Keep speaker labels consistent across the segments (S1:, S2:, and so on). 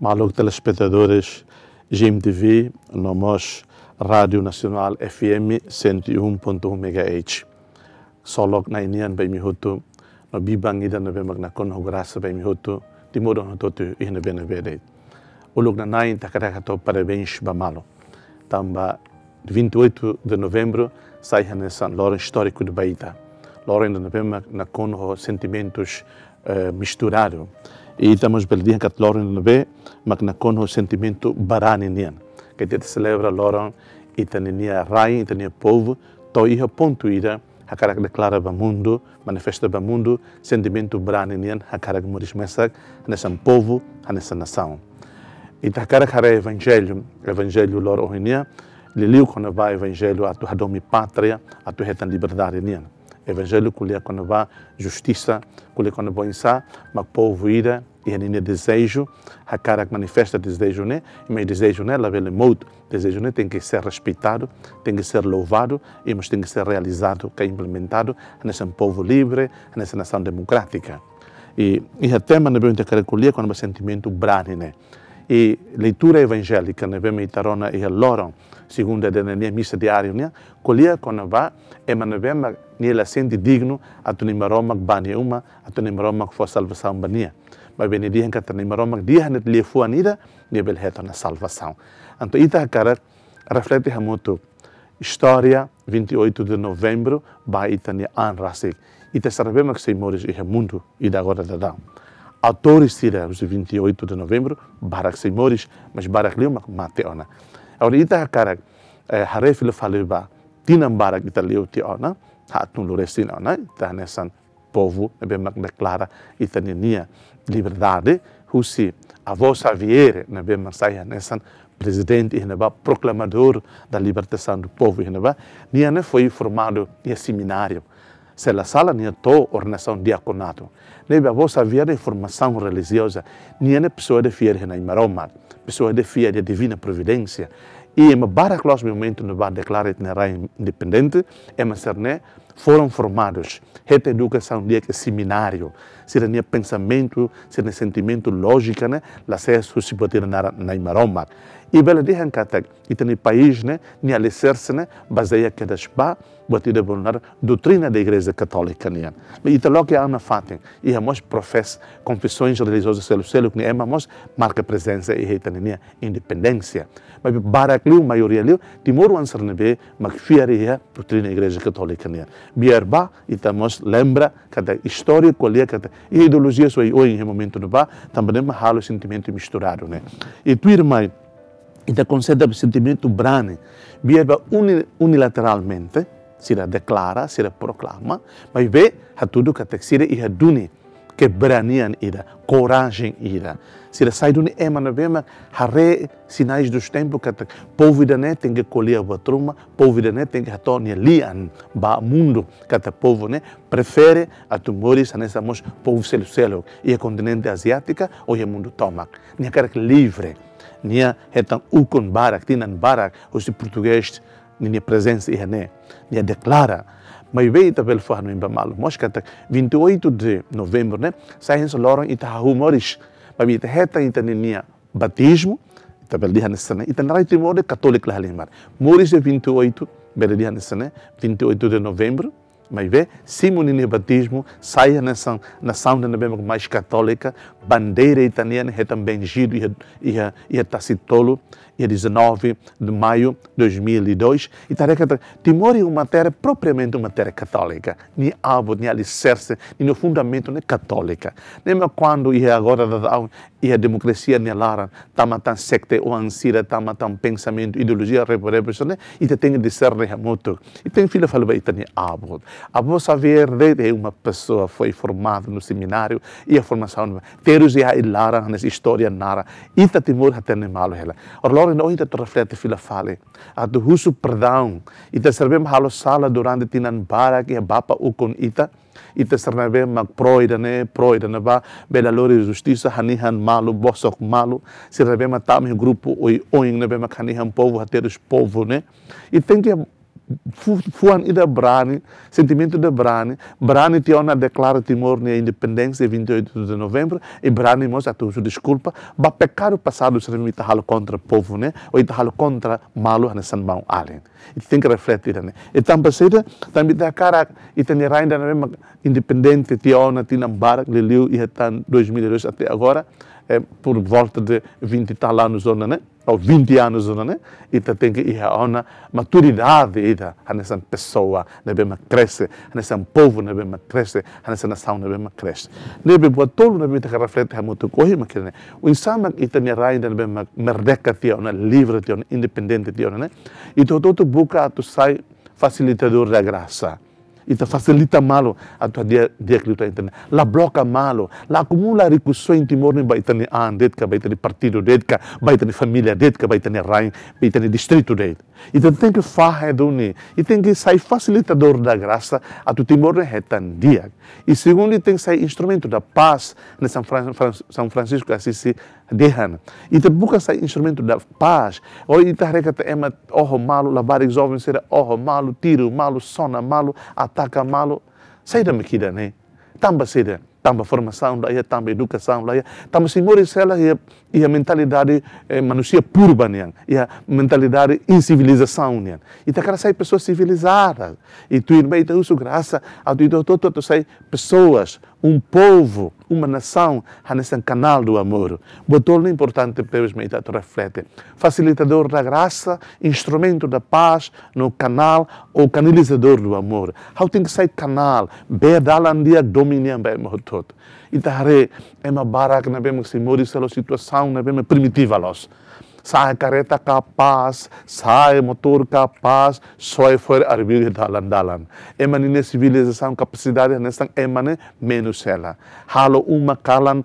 S1: maluco telespectadores GMTV, nomos Rádio Nacional FM 101.1 MHz. logo na inian bay mihutu, no bibang ida na bemag na kon hograsa bay mihutu, timodo na totu ihna bena bede. Ulog na nain carregado parabéns bem malo. Tamba 28 de novembro sai na São Lourenço Histórico de Baita. Lourenço na bemag na kon sentimentos uh, eh, misturados. E i tamos que kat loron lebe mak nakon o sentimento barani nian que te celebra Loro, e tania rai e tania povo to iha ponto ira a que declara ba mundo manifesta ba mundo sentimento barani nian a karak moris mesak nessa povo nessa nação e ta karak hare evangelho evangelho Loro ohinia liliu quando vai evangelho a tu hadomi pátria a tua retan liberdade nian Evangelho colher quando vá, justiça colher quando vá insá, mas povo ira e linha desejo, a cara que manifesta desejo, né? Mas desejo, né? Lá vele muito. Desejo, né? Tem que ser respeitado, tem que ser louvado e mas tem que ser realizado, que é implementado nesse povo livre, nessa nação democrática. E, e até, mas não é bem quando o sentimento brane, né? e leitura evangélica ne vemi tarona e loro, seconda della mia missa diaria, colia con va e ma ne vemi nella senti digno a tu nimero mac bani uma, a tu nimero mac fo salvação bania. Ma bene dihan que tu nimero mac dihan et lia fu anida, ne bel heto na salvação. Anto ita cara reflete hamutu história 28 de novembro, ba itani anrasik. Ita sarabema que se mores e mundo e da agora da dão autores sírios de 28 de novembro, Barak Seymourish, mas Barak Lima Mateona. Agora, ita karak eh, haref le faleba tinan Barak ita leu teona, hatun luresina ona, ita nessan povo, bem declara ita nenia liberdade, husi a vossa viere, ne bem saia nessan presidente Reneba, proclamador da libertação do povo nia Niana foi formado em seminário se sellaisala nia to ornação diaconato a ba vossa via de formação religiosa nem a pessoa de fier na imaroma pessoa de fé de divina providência e em baraklos momento no bar declarar na independente é mas serne foram formados. Reta educação é que seminário, se pensamento, se sentimento lógica, né? Lacesso se pode na na imaroma. E bela de hankata, e tem país, né? nia alicerce, né? Baseia que das ba, batida bolnar doutrina da Igreja Católica, né? E talo que é ana fatem, e amos profess confissões religiosas selo selo que é amos marca presença e reta né? Independência. Mas barakliu maioria liu, timor Ansarnebe, nebe, mas fiaria doutrina da Igreja Católica, né? Bierba, e estamos lembra que a história colher que a ideologia sua hoje em momento não vá, também há o sentimento misturado, né? E tua irmã, então concede sentimento brane, Bierba unilateralmente, se declara, se proclama, mas vê a tudo que a textura e a dune, quebranian ida, coragem ida. Sira saidun ema na bema, harre sinais dos tempos que povo da tem que colher a truma, povo da tem que atonia lian, ba mundo, que povo né prefere a tumores a nessa mos povo selo selo, e a continente asiática ou e mundo tomac. Nia cara livre, nia hetan ukon barak, tinan barak, os de português ninje presença né, ninje declara. Mas veio ita pelo farno imba malo. Mosca e 28 de novembro, né? Saem soloron ita humores. Mas ita reta ita ninja batismo, ita pelo dia nessa, né? Ita narai timor de católico lá limar. Mores de 28, pelo dia nessa, né? 28 de novembro. Mas vê, nini batismo, saia nação, nação de novembro mais católica, bandeira italiana, é também giro e é tacitolo, 19 de maio de 2002. E tareca, tá Timor é uma terra propriamente uma terra católica, nem alvo, nem alicerce, nem fundamento nem né, católica. Nem quando e agora e a democracia nem né, lara, tama tá tan secta ou ansira, tama tá tan pensamento, ideologia revolucionária, né? e te tem de ser remoto. E tem filho falou bem, tem abo. A vossa verde é uma pessoa foi formada no seminário e a formação, teros e a lara, na história nara, e Timor até nem malo ela. Sabe, nós ainda te reflete fila fale. A do russo perdão. E te servem halo sala durante tinan para que a é bapa o con ita. E te servem mag proida ne, proida ne Bela lori justiça, hanihan malu, bosok malu. Se revema tam grupo oi oin ne vema hanihan povo, os povo ne. E tem que fuan ida Brani, sentimento da Brani. Brani tiona declara Timor na independência 28 de novembro e Brani mostra a tua desculpa, ba o passado se remita halo contra o povo, né? Ou ita halo contra malo na San Bão Allen. E tem que refletir, né? E tampa seida, também da cara e tem ainda na mesma independente tiona tinambara, liliu e até 2002 até agora. É por volta de 20 e tal anos, né? ou 20 anos, ona, né? Ita então tem que ir a uma maturidade, a nessa pessoa, né, bem cresce, nessa povo, a bem cresce, nessa nação, né, bem cresce. Né, bem, boa tolo, né, bem, que reflete a é muito corre, mas que, né, o insama, ita, né, rainha, né, bem, merdeca, tia, é livre, tia, independente, tia, né, e todo, todo, buca, tu sai facilitador da graça e facilita malo a tua dia dia que tu entende. Tá la bloca malo, la acumula recurso em Timor nem vai ter an dedka, baita ter partido dedka, vai ter família dedka, baita ter rain, baita ter distrito ded. Então tem que fazer doni, e tem que sair facilitador da graça a tu Timor nem retan dia. E segundo tem que sair instrumento da paz na São Francisco Assisi dehana I të buka sa instrumentu da pash, o i të hrekat e emat oho malu, la barik zovin sira oho malu, tiro malu, sona malu, ataca malu. sai da me kida ne? Tamba sida, tamba formação da ia, tamba educação da ia, tamba senhor Israel ia, a mentalidade eh, manusia purba nian, a mentalidade incivilização nian. E tá cara sai pessoas civilizadas, e tu irmã e uso graça, a tu doutor, tu sai pessoas um povo, uma nação, há nesse canal do amor. Botou-lhe importante para os meditados refletem. Facilitador da graça, instrumento da paz no canal ou canalizador do amor. Há tem que sair canal, bedalandia dominiam bem o todo. E é uma barra que não vemos se morre, se é uma situação, não vemos primitiva nós sai careta capaz, sai motor capaz, só for arbítrio dalan dalan. Emane nesse civilização capacidade nesta menos ela. Halo uma calan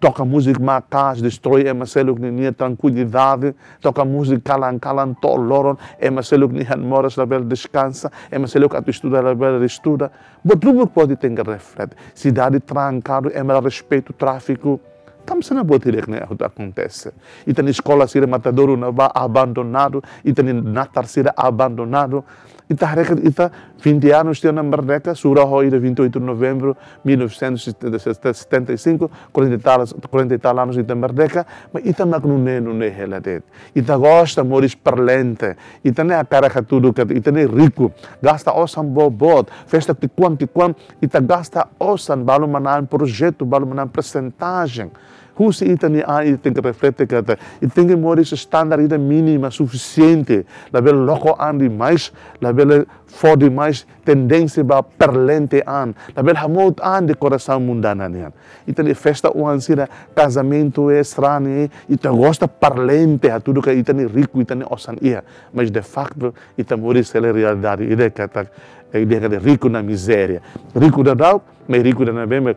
S1: toca música macas, destrói emacelo que nem tranquilidade, toca música calan calan to loron, emacelo que nem moras la bela descansa, emacelo que estuda la bela estuda. Botrumo pode ter reflete. Cidade trancado, emela respeito tráfico. Tamsana botirek ne que acontece. tem escola sira matador na ba abandonado, itani natar sira abandonado. E está ita 20 anos tinha na Marneca, sura hoira 28 de novembro de 1975, 40 e tal anos na merdeca, mas não é, no ne heladet. Ita gosta moris parlente, E ne apera tudo que ita ne rico, gasta osan bobot, festa piquam e está gasta osan balumanan projeto, balumanan percentagem. Husi ήταν την καταφρέτεκατα, ήταν και μόλις στάνταρ ήταν μήνυμα suficiente, la bel loco andi mais, la bel fodi mais tendência ba perlente an, la bel hamot an de coração mundana nian. Ήταν η φέστα ο ansira casamento é estranho, ήταν gosta parlente a tudo que ήταν rico, ήταν osan ia, mas de facto ήταν se ele realidade, ele é rico na miséria. Rico da dao mas rico da nabem,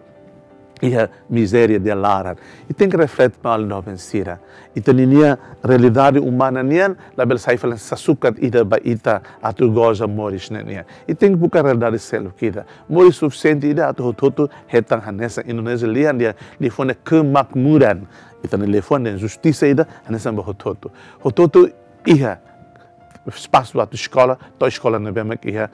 S1: e a miséria de Lara. E tem que refletir mal no pensira. E tem a realidade humana nian, lá bel sai falan sasukat ida ba ita tu goja moris nian. E tem que buscar a realidade selo kida. Moris suficiente ida a tu hototo hetan hanesa Indonesia lian dia li fone kemakmuran. Ita ne lefone justiça ida hanesa ba hototo. Hototo iha espaço atu escola, to escola ne que iha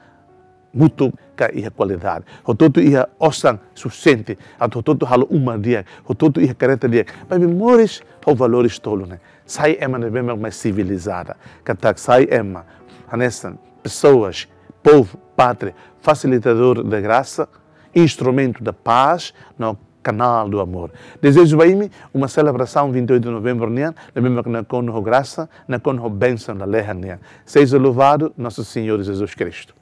S1: muito ka iha qualidade. o Hototo iha osan suficiente, at hototo halo uma dia, hototo iha careta dia. Mas memores ou valores tolo, né? Sai ema ne bem mais civilizada. Katak sai ema, hanestan, pessoas, povo, pátria, facilitador da graça, instrumento da paz, No canal do amor. Desejo bem-me uma celebração 28 de novembro, né? Lembra que na conho graça, na conho bênção da lei, né? Seja louvado Nosso Senhor Jesus Cristo.